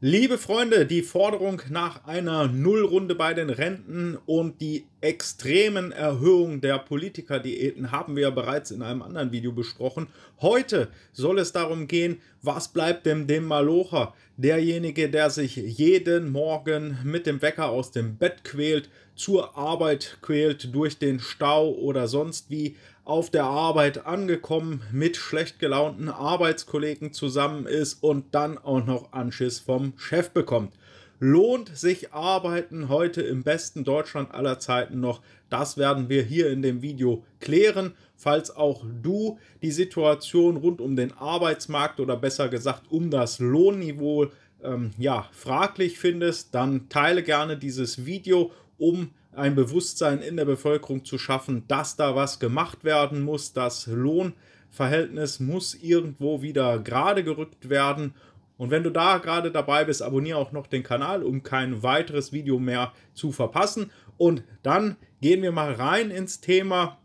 Liebe Freunde, die Forderung nach einer Nullrunde bei den Renten und die extremen Erhöhungen der Politikerdiäten haben wir ja bereits in einem anderen Video besprochen. Heute soll es darum gehen, was bleibt denn dem Malocher, derjenige, der sich jeden Morgen mit dem Wecker aus dem Bett quält, zur Arbeit quält, durch den Stau oder sonst wie, auf der Arbeit angekommen, mit schlecht gelaunten Arbeitskollegen zusammen ist und dann auch noch Anschiss vom Chef bekommt. Lohnt sich Arbeiten heute im besten Deutschland aller Zeiten noch? Das werden wir hier in dem Video klären. Falls auch du die Situation rund um den Arbeitsmarkt oder besser gesagt um das Lohnniveau ähm, ja, fraglich findest, dann teile gerne dieses Video, um ein Bewusstsein in der Bevölkerung zu schaffen, dass da was gemacht werden muss, das Lohnverhältnis muss irgendwo wieder gerade gerückt werden. Und wenn du da gerade dabei bist, abonniere auch noch den Kanal, um kein weiteres Video mehr zu verpassen. Und dann gehen wir mal rein ins Thema.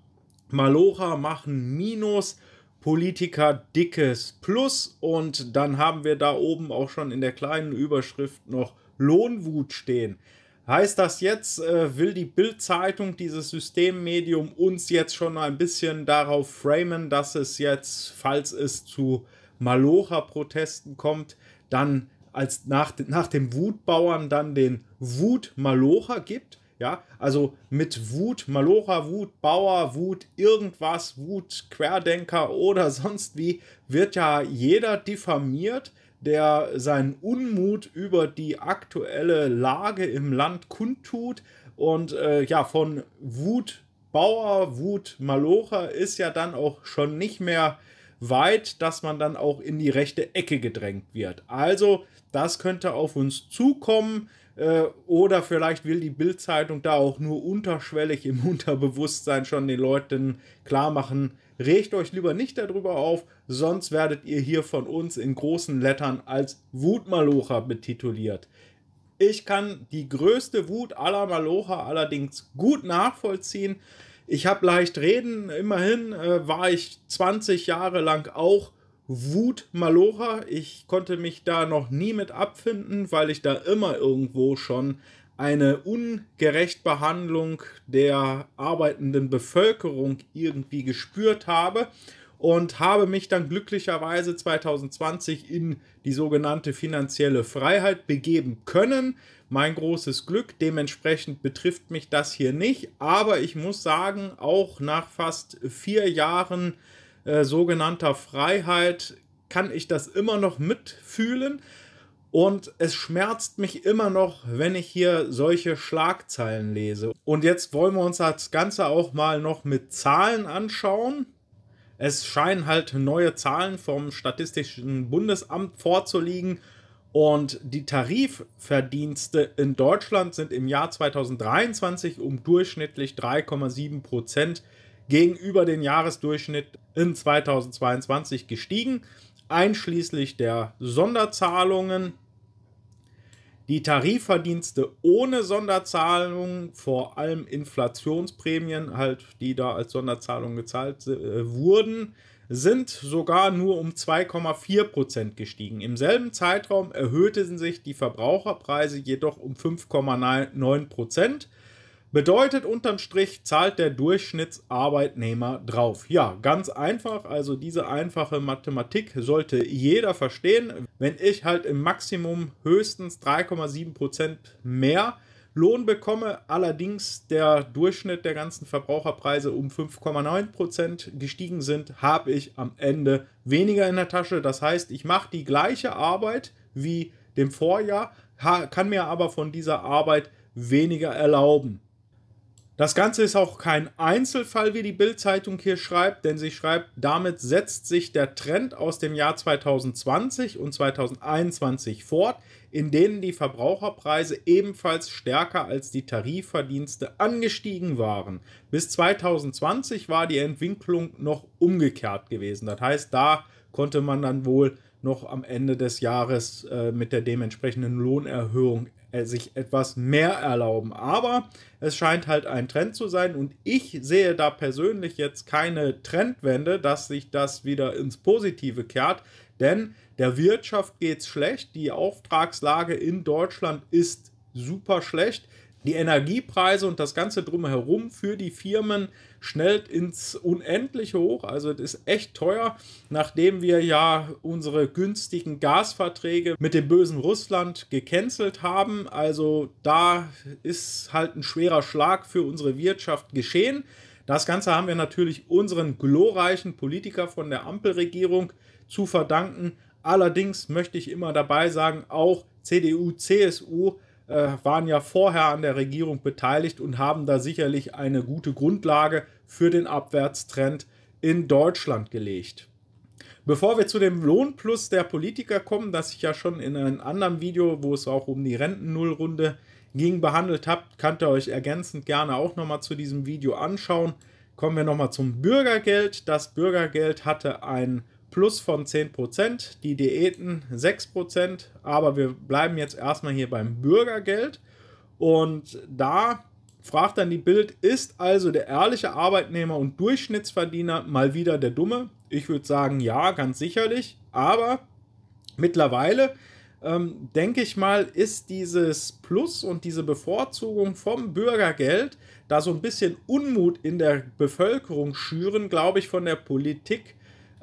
Malocha machen Minus. Politiker dickes Plus und dann haben wir da oben auch schon in der kleinen Überschrift noch Lohnwut stehen. Heißt das jetzt, äh, will die Bild-Zeitung, dieses Systemmedium, uns jetzt schon ein bisschen darauf framen, dass es jetzt, falls es zu Malocha-Protesten kommt, dann als nach, nach dem Wutbauern dann den Wut-Malocha gibt? Ja, also mit Wut, Malocha, Wut, Bauer, Wut, irgendwas, Wut, Querdenker oder sonst wie, wird ja jeder diffamiert, der seinen Unmut über die aktuelle Lage im Land kundtut. Und äh, ja, von Wut Bauer, Wut Malocha ist ja dann auch schon nicht mehr weit, dass man dann auch in die rechte Ecke gedrängt wird. Also, das könnte auf uns zukommen. Äh, oder vielleicht will die Bildzeitung da auch nur unterschwellig im Unterbewusstsein schon den Leuten klar machen, regt euch lieber nicht darüber auf, sonst werdet ihr hier von uns in großen Lettern als Wutmalocher betituliert. Ich kann die größte Wut aller Malocher allerdings gut nachvollziehen. Ich habe leicht reden, immerhin äh, war ich 20 Jahre lang auch Wutmalocher. Ich konnte mich da noch nie mit abfinden, weil ich da immer irgendwo schon eine ungerecht Behandlung der arbeitenden Bevölkerung irgendwie gespürt habe und habe mich dann glücklicherweise 2020 in die sogenannte finanzielle Freiheit begeben können. Mein großes Glück, dementsprechend betrifft mich das hier nicht, aber ich muss sagen, auch nach fast vier Jahren äh, sogenannter Freiheit kann ich das immer noch mitfühlen. Und es schmerzt mich immer noch, wenn ich hier solche Schlagzeilen lese. Und jetzt wollen wir uns das Ganze auch mal noch mit Zahlen anschauen. Es scheinen halt neue Zahlen vom Statistischen Bundesamt vorzuliegen und die Tarifverdienste in Deutschland sind im Jahr 2023 um durchschnittlich 3,7 Prozent gegenüber dem Jahresdurchschnitt in 2022 gestiegen, einschließlich der Sonderzahlungen die Tarifverdienste ohne Sonderzahlungen, vor allem Inflationsprämien, halt, die da als Sonderzahlung gezahlt äh, wurden, sind sogar nur um 2,4 gestiegen. Im selben Zeitraum erhöhten sich die Verbraucherpreise jedoch um 5,9 Bedeutet unterm Strich zahlt der Durchschnittsarbeitnehmer drauf. Ja, ganz einfach. Also diese einfache Mathematik sollte jeder verstehen. Wenn ich halt im Maximum höchstens 3,7% mehr Lohn bekomme, allerdings der Durchschnitt der ganzen Verbraucherpreise um 5,9% gestiegen sind, habe ich am Ende weniger in der Tasche. Das heißt, ich mache die gleiche Arbeit wie dem Vorjahr, kann mir aber von dieser Arbeit weniger erlauben. Das Ganze ist auch kein Einzelfall, wie die Bild-Zeitung hier schreibt, denn sie schreibt, damit setzt sich der Trend aus dem Jahr 2020 und 2021 fort, in denen die Verbraucherpreise ebenfalls stärker als die Tarifverdienste angestiegen waren. Bis 2020 war die Entwicklung noch umgekehrt gewesen. Das heißt, da konnte man dann wohl noch am Ende des Jahres äh, mit der dementsprechenden Lohnerhöhung äh, sich etwas mehr erlauben. Aber es scheint halt ein Trend zu sein und ich sehe da persönlich jetzt keine Trendwende, dass sich das wieder ins Positive kehrt, denn der Wirtschaft geht es schlecht, die Auftragslage in Deutschland ist super schlecht, die Energiepreise und das ganze drumherum für die Firmen äh, schnell ins Unendliche hoch. Also es ist echt teuer, nachdem wir ja unsere günstigen Gasverträge mit dem bösen Russland gecancelt haben. Also da ist halt ein schwerer Schlag für unsere Wirtschaft geschehen. Das Ganze haben wir natürlich unseren glorreichen Politiker von der Ampelregierung zu verdanken. Allerdings möchte ich immer dabei sagen, auch CDU, CSU äh, waren ja vorher an der Regierung beteiligt und haben da sicherlich eine gute Grundlage für den Abwärtstrend in Deutschland gelegt. Bevor wir zu dem Lohnplus der Politiker kommen, das ich ja schon in einem anderen Video, wo es auch um die Rentennullrunde ging, behandelt habe, könnt ihr euch ergänzend gerne auch nochmal zu diesem Video anschauen. Kommen wir nochmal zum Bürgergeld. Das Bürgergeld hatte einen Plus von 10%, die Diäten 6%, aber wir bleiben jetzt erstmal hier beim Bürgergeld und da fragt dann die Bild, ist also der ehrliche Arbeitnehmer und Durchschnittsverdiener mal wieder der Dumme? Ich würde sagen, ja, ganz sicherlich, aber mittlerweile ähm, denke ich mal, ist dieses Plus und diese Bevorzugung vom Bürgergeld, da so ein bisschen Unmut in der Bevölkerung schüren, glaube ich, von der Politik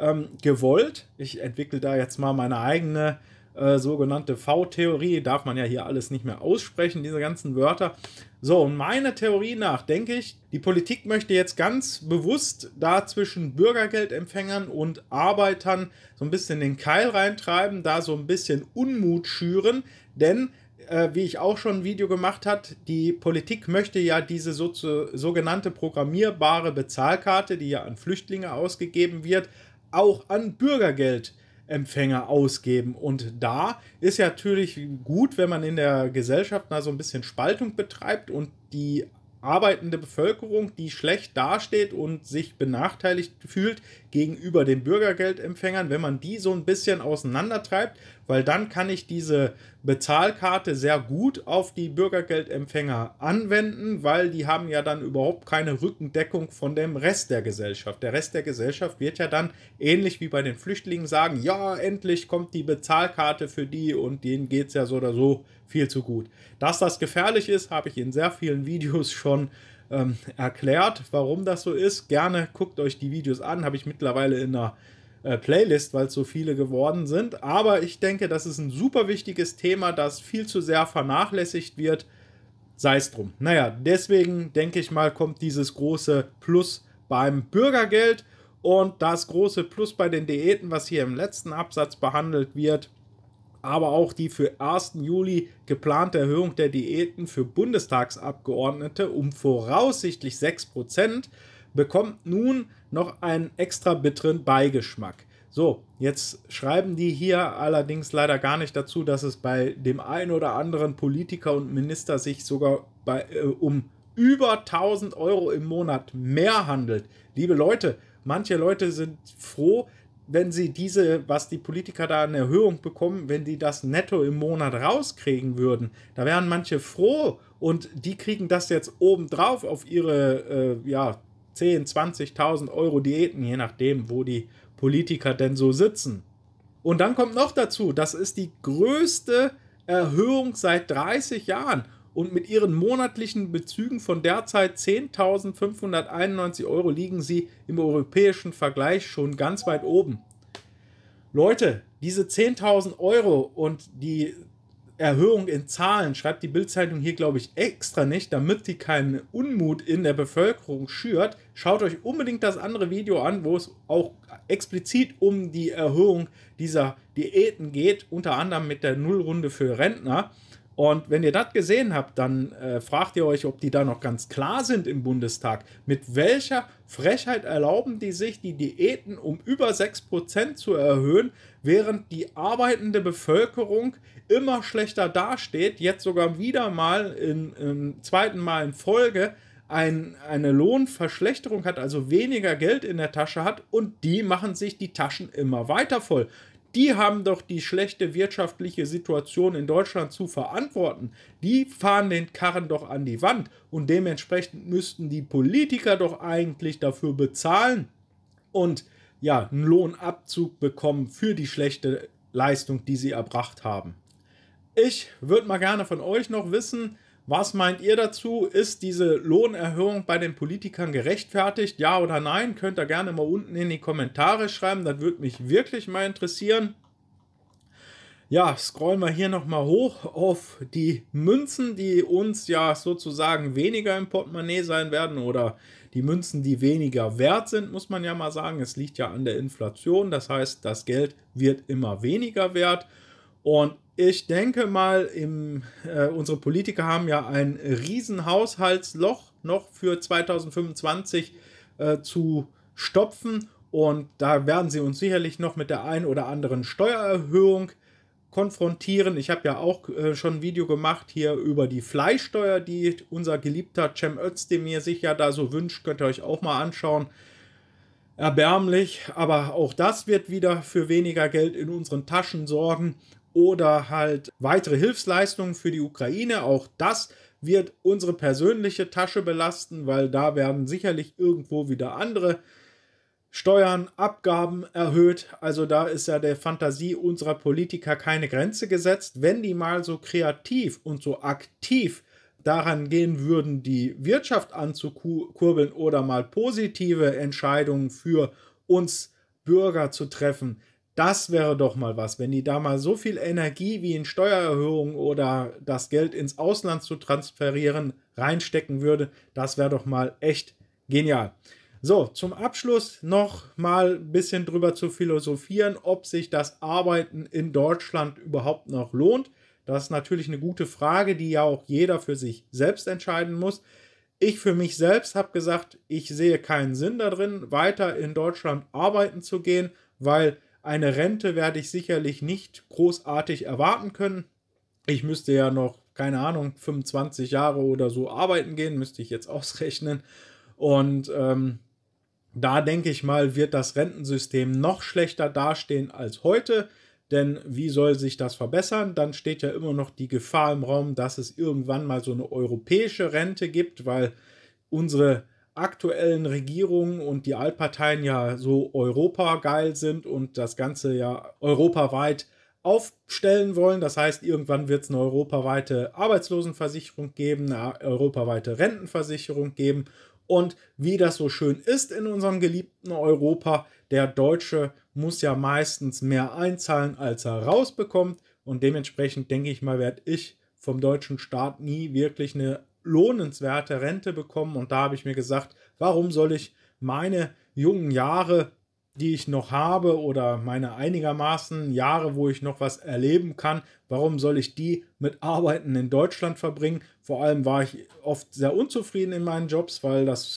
ähm, gewollt. Ich entwickle da jetzt mal meine eigene äh, sogenannte V-Theorie. Darf man ja hier alles nicht mehr aussprechen, diese ganzen Wörter. So, und meiner Theorie nach denke ich, die Politik möchte jetzt ganz bewusst da zwischen Bürgergeldempfängern und Arbeitern so ein bisschen den Keil reintreiben, da so ein bisschen Unmut schüren, denn äh, wie ich auch schon ein Video gemacht habe, die Politik möchte ja diese sogenannte programmierbare Bezahlkarte, die ja an Flüchtlinge ausgegeben wird, auch an Bürgergeldempfänger ausgeben. Und da ist ja natürlich gut, wenn man in der Gesellschaft mal so ein bisschen Spaltung betreibt und die arbeitende Bevölkerung, die schlecht dasteht und sich benachteiligt fühlt gegenüber den Bürgergeldempfängern, wenn man die so ein bisschen auseinandertreibt weil dann kann ich diese Bezahlkarte sehr gut auf die Bürgergeldempfänger anwenden, weil die haben ja dann überhaupt keine Rückendeckung von dem Rest der Gesellschaft. Der Rest der Gesellschaft wird ja dann ähnlich wie bei den Flüchtlingen sagen, ja, endlich kommt die Bezahlkarte für die und denen geht es ja so oder so viel zu gut. Dass das gefährlich ist, habe ich in sehr vielen Videos schon ähm, erklärt, warum das so ist. Gerne guckt euch die Videos an, habe ich mittlerweile in einer äh, Playlist, weil es so viele geworden sind. Aber ich denke, das ist ein super wichtiges Thema, das viel zu sehr vernachlässigt wird. Sei es drum. Naja, deswegen denke ich mal, kommt dieses große Plus beim Bürgergeld und das große Plus bei den Diäten, was hier im letzten Absatz behandelt wird. Aber auch die für 1. Juli geplante Erhöhung der Diäten für Bundestagsabgeordnete um voraussichtlich 6% bekommt nun noch einen extra bitteren Beigeschmack. So, jetzt schreiben die hier allerdings leider gar nicht dazu, dass es bei dem einen oder anderen Politiker und Minister sich sogar bei, äh, um über 1000 Euro im Monat mehr handelt. Liebe Leute, manche Leute sind froh, wenn sie diese, was die Politiker da an Erhöhung bekommen, wenn die das netto im Monat rauskriegen würden. Da wären manche froh und die kriegen das jetzt obendrauf auf ihre äh, ja, 10, 20.000 Euro Diäten, je nachdem, wo die Politiker denn so sitzen. Und dann kommt noch dazu, das ist die größte Erhöhung seit 30 Jahren und mit ihren monatlichen Bezügen von derzeit 10.591 Euro liegen sie im europäischen Vergleich schon ganz weit oben. Leute, diese 10.000 Euro und die Erhöhung in Zahlen schreibt die Bildzeitung hier, glaube ich, extra nicht, damit die keinen Unmut in der Bevölkerung schürt. Schaut euch unbedingt das andere Video an, wo es auch explizit um die Erhöhung dieser Diäten geht, unter anderem mit der Nullrunde für Rentner. Und wenn ihr das gesehen habt, dann äh, fragt ihr euch, ob die da noch ganz klar sind im Bundestag. Mit welcher Frechheit erlauben die sich, die Diäten um über 6% zu erhöhen, während die arbeitende Bevölkerung immer schlechter dasteht, jetzt sogar wieder mal in, im zweiten Mal in Folge ein, eine Lohnverschlechterung hat, also weniger Geld in der Tasche hat und die machen sich die Taschen immer weiter voll die haben doch die schlechte wirtschaftliche Situation in Deutschland zu verantworten. Die fahren den Karren doch an die Wand und dementsprechend müssten die Politiker doch eigentlich dafür bezahlen und ja, einen Lohnabzug bekommen für die schlechte Leistung, die sie erbracht haben. Ich würde mal gerne von euch noch wissen, was meint ihr dazu? Ist diese Lohnerhöhung bei den Politikern gerechtfertigt? Ja oder nein? Könnt ihr gerne mal unten in die Kommentare schreiben. Das würde mich wirklich mal interessieren. Ja, scrollen wir hier nochmal hoch auf die Münzen, die uns ja sozusagen weniger im Portemonnaie sein werden oder die Münzen, die weniger wert sind, muss man ja mal sagen. Es liegt ja an der Inflation. Das heißt, das Geld wird immer weniger wert. Und ich denke mal, im, äh, unsere Politiker haben ja ein Riesenhaushaltsloch noch für 2025 äh, zu stopfen. Und da werden sie uns sicherlich noch mit der einen oder anderen Steuererhöhung konfrontieren. Ich habe ja auch äh, schon ein Video gemacht hier über die Fleischsteuer, die unser geliebter Cem Özdemir sich ja da so wünscht. Könnt ihr euch auch mal anschauen. Erbärmlich, aber auch das wird wieder für weniger Geld in unseren Taschen sorgen oder halt weitere Hilfsleistungen für die Ukraine. Auch das wird unsere persönliche Tasche belasten, weil da werden sicherlich irgendwo wieder andere Steuern, Abgaben erhöht. Also da ist ja der Fantasie unserer Politiker keine Grenze gesetzt. Wenn die mal so kreativ und so aktiv daran gehen würden, die Wirtschaft anzukurbeln oder mal positive Entscheidungen für uns Bürger zu treffen, das wäre doch mal was, wenn die da mal so viel Energie wie in Steuererhöhungen oder das Geld ins Ausland zu transferieren reinstecken würde. Das wäre doch mal echt genial. So, zum Abschluss noch mal ein bisschen drüber zu philosophieren, ob sich das Arbeiten in Deutschland überhaupt noch lohnt. Das ist natürlich eine gute Frage, die ja auch jeder für sich selbst entscheiden muss. Ich für mich selbst habe gesagt, ich sehe keinen Sinn darin, weiter in Deutschland arbeiten zu gehen, weil eine Rente werde ich sicherlich nicht großartig erwarten können. Ich müsste ja noch, keine Ahnung, 25 Jahre oder so arbeiten gehen, müsste ich jetzt ausrechnen. Und ähm, da denke ich mal, wird das Rentensystem noch schlechter dastehen als heute. Denn wie soll sich das verbessern? Dann steht ja immer noch die Gefahr im Raum, dass es irgendwann mal so eine europäische Rente gibt, weil unsere aktuellen Regierung und die Altparteien ja so europageil sind und das Ganze ja europaweit aufstellen wollen. Das heißt, irgendwann wird es eine europaweite Arbeitslosenversicherung geben, eine europaweite Rentenversicherung geben. Und wie das so schön ist in unserem geliebten Europa, der Deutsche muss ja meistens mehr einzahlen, als er rausbekommt. Und dementsprechend denke ich mal, werde ich vom deutschen Staat nie wirklich eine lohnenswerte Rente bekommen. Und da habe ich mir gesagt, warum soll ich meine jungen Jahre, die ich noch habe oder meine einigermaßen Jahre, wo ich noch was erleben kann, warum soll ich die mit Arbeiten in Deutschland verbringen? Vor allem war ich oft sehr unzufrieden in meinen Jobs, weil das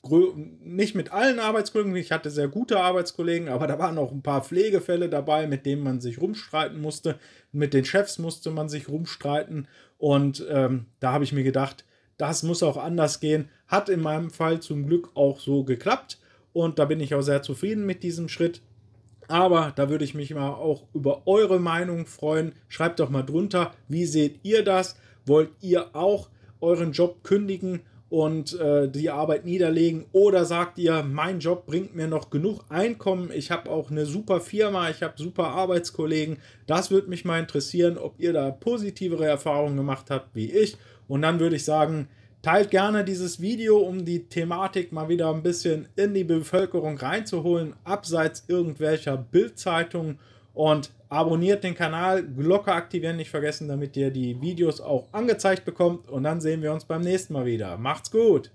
nicht mit allen Arbeitskollegen, ich hatte sehr gute Arbeitskollegen, aber da waren auch ein paar Pflegefälle dabei, mit denen man sich rumstreiten musste. Mit den Chefs musste man sich rumstreiten. Und ähm, da habe ich mir gedacht, das muss auch anders gehen. Hat in meinem Fall zum Glück auch so geklappt und da bin ich auch sehr zufrieden mit diesem Schritt. Aber da würde ich mich mal auch über eure Meinung freuen. Schreibt doch mal drunter, wie seht ihr das? Wollt ihr auch euren Job kündigen und äh, die Arbeit niederlegen oder sagt ihr, mein Job bringt mir noch genug Einkommen, ich habe auch eine super Firma, ich habe super Arbeitskollegen. Das würde mich mal interessieren, ob ihr da positivere Erfahrungen gemacht habt wie ich. Und dann würde ich sagen, teilt gerne dieses Video, um die Thematik mal wieder ein bisschen in die Bevölkerung reinzuholen, abseits irgendwelcher Bildzeitungen. Und Abonniert den Kanal, Glocke aktivieren nicht vergessen, damit ihr die Videos auch angezeigt bekommt. Und dann sehen wir uns beim nächsten Mal wieder. Macht's gut!